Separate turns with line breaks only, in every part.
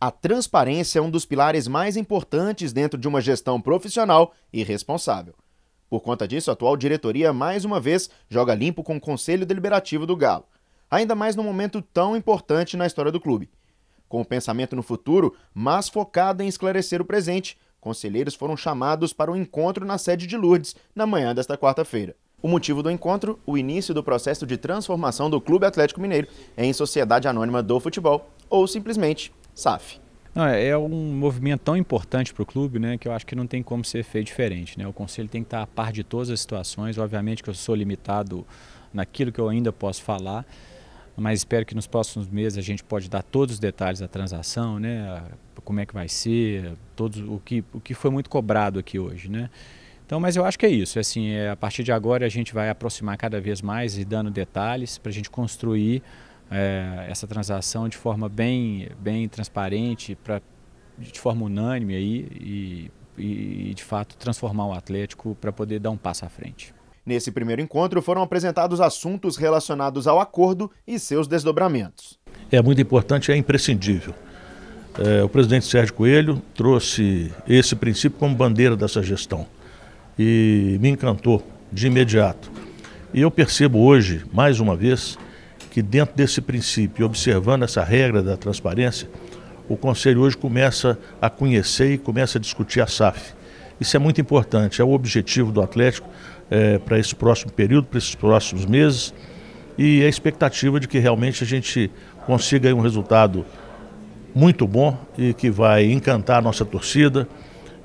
a transparência é um dos pilares mais importantes dentro de uma gestão profissional e responsável. Por conta disso, a atual diretoria mais uma vez joga limpo com o Conselho Deliberativo do Galo, ainda mais num momento tão importante na história do clube. Com o pensamento no futuro, mas focado em esclarecer o presente, conselheiros foram chamados para um encontro na sede de Lourdes na manhã desta quarta-feira. O motivo do encontro, o início do processo de transformação do Clube Atlético Mineiro em Sociedade Anônima do Futebol, ou simplesmente SAF.
Não, é, é um movimento tão importante para o clube, né, que eu acho que não tem como ser feito diferente. Né? O conselho tem que estar a par de todas as situações. Obviamente que eu sou limitado naquilo que eu ainda posso falar, mas espero que nos próximos meses a gente pode dar todos os detalhes da transação, né, como é que vai ser, todos o que o que foi muito cobrado aqui hoje, né. Então, mas eu acho que é isso. É assim, é, a partir de agora a gente vai aproximar cada vez mais e dando detalhes para a gente construir é, essa transação de forma bem, bem transparente, pra, de forma unânime aí, e, e de fato transformar o
Atlético para poder dar um passo à frente.
Nesse primeiro encontro foram apresentados assuntos relacionados ao acordo e seus desdobramentos.
É muito importante, é imprescindível. É, o presidente Sérgio Coelho trouxe esse princípio como bandeira dessa gestão e me encantou de imediato. E eu percebo hoje, mais uma vez, que dentro desse princípio, observando essa regra da transparência, o Conselho hoje começa a conhecer e começa a discutir a SAF. Isso é muito importante, é o objetivo do Atlético é, para esse próximo período, para esses próximos meses, e é a expectativa de que realmente a gente consiga um resultado muito bom e que vai encantar a nossa torcida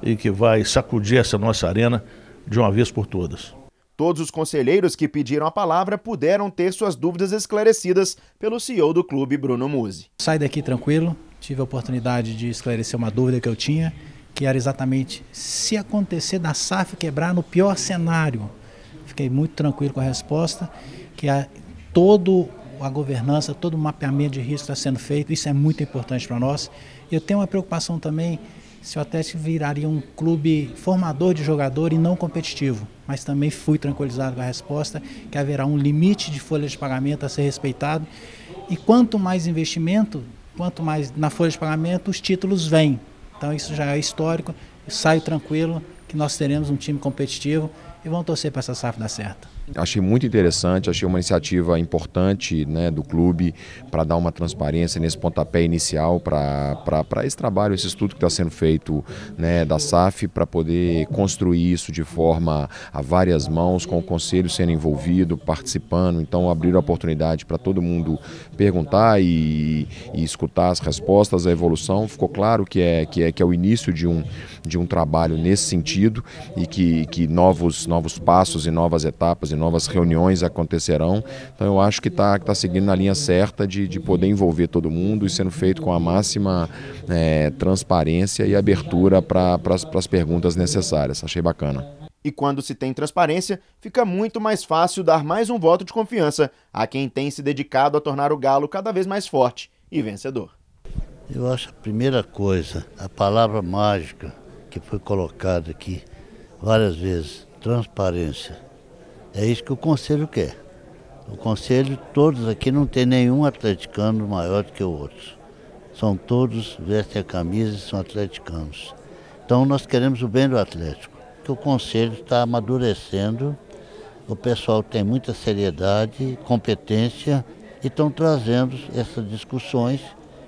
e que vai sacudir essa nossa arena de uma vez por todas.
Todos os conselheiros que pediram a palavra puderam ter suas dúvidas esclarecidas pelo CEO do clube, Bruno Musi.
Sai daqui tranquilo, tive a oportunidade de esclarecer uma dúvida que eu tinha, que era exatamente se acontecer da SAF quebrar no pior cenário. Fiquei muito tranquilo com a resposta, que a, todo a governança, todo o mapeamento de risco está sendo feito, isso é muito importante para nós. Eu tenho uma preocupação também se o Atlético viraria um clube formador de jogador e não competitivo. Mas também fui tranquilizado com a resposta que haverá um limite de folha de pagamento a ser respeitado. E quanto mais investimento, quanto mais na folha de pagamento, os títulos vêm. Então isso já é histórico. Eu saio tranquilo que nós teremos um time competitivo e vamos torcer para essa safra dar certo.
Achei muito interessante, achei uma iniciativa importante né, do clube para dar uma transparência nesse pontapé inicial para esse trabalho, esse estudo que está sendo feito né, da SAF, para poder construir isso de forma a várias mãos, com o conselho sendo envolvido, participando. Então, abrir a oportunidade para todo mundo perguntar e, e, escutar as respostas, a evolução. Ficou claro que é, que é, que é o início de um, de um trabalho nesse sentido e que, que novos, novos passos e novas etapas e novas reuniões acontecerão. Então eu acho que está tá seguindo na linha certa de, de poder envolver todo mundo e sendo feito com a máxima é, transparência e abertura para as perguntas necessárias. Achei bacana.
E quando se tem transparência, fica muito mais fácil dar mais um voto de confiança a quem tem se dedicado a tornar o Galo cada vez mais forte e vencedor.
Eu acho a primeira coisa, a palavra mágica que foi colocada aqui várias vezes, transparência. É isso que o Conselho quer. O Conselho, todos aqui, não tem nenhum atleticano maior do que o outro. São todos, vestem a camisa e são atleticanos. Então nós queremos o bem do Atlético, que o Conselho está amadurecendo, o pessoal tem muita seriedade, competência e estão trazendo essas discussões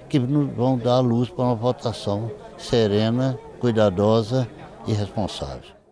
que nos vão dar luz para
uma votação serena, cuidadosa e responsável.